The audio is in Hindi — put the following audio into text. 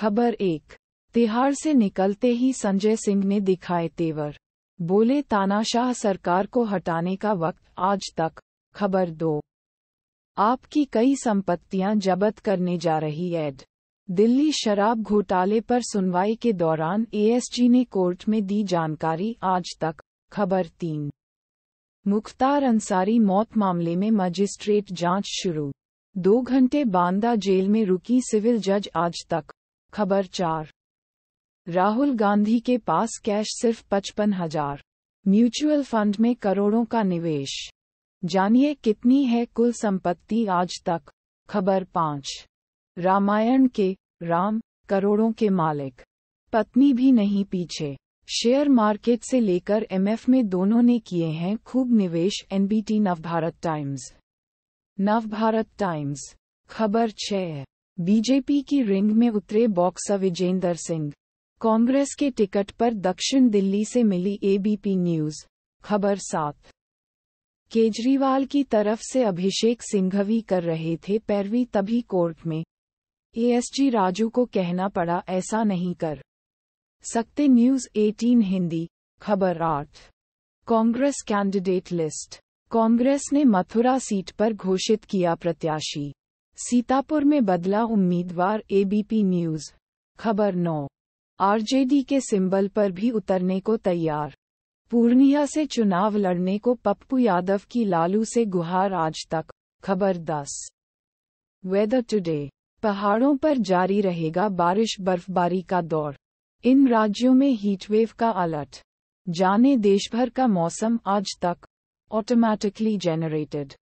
खबर एक तिहाड़ से निकलते ही संजय सिंह ने दिखाए तेवर बोले तानाशाह सरकार को हटाने का वक्त आज तक खबर दो आपकी कई संपत्तियां जबत करने जा रही एड दिल्ली शराब घोटाले पर सुनवाई के दौरान एएसजी ने कोर्ट में दी जानकारी आज तक खबर तीन मुख्तार अंसारी मौत मामले में मजिस्ट्रेट जांच शुरू दो घंटे बांदा जेल में रुकी सिविल जज आज तक खबर चार राहुल गांधी के पास कैश सिर्फ पचपन हजार म्यूचुअल फंड में करोड़ों का निवेश जानिए कितनी है कुल संपत्ति आज तक खबर पाँच रामायण के राम करोड़ों के मालिक पत्नी भी नहीं पीछे शेयर मार्केट से लेकर एमएफ में दोनों ने किए हैं खूब निवेश NBT Navbharat Times Navbharat Times खबर छः बीजेपी की रिंग में उतरे बॉक्सर विजेंदर सिंह कांग्रेस के टिकट पर दक्षिण दिल्ली से मिली एबीपी न्यूज खबर सात केजरीवाल की तरफ से अभिषेक सिंघवी कर रहे थे पैरवी तभी कोर्ट में एएसजी राजू को कहना पड़ा ऐसा नहीं कर सकते न्यूज 18 हिंदी खबर आठ कांग्रेस कैंडिडेट लिस्ट कांग्रेस ने मथुरा सीट पर घोषित किया प्रत्याशी सीतापुर में बदला उम्मीदवार एबीपी न्यूज खबर नौ आरजेडी के सिंबल पर भी उतरने को तैयार पूर्णिया से चुनाव लड़ने को पप्पू यादव की लालू से गुहार आज तक खबर दस वेदर टुडे पहाड़ों पर जारी रहेगा बारिश बर्फबारी का दौर इन राज्यों में हीटवेव का अलर्ट जाने देशभर का मौसम आज तक ऑटोमैटिकली जेनरेटेड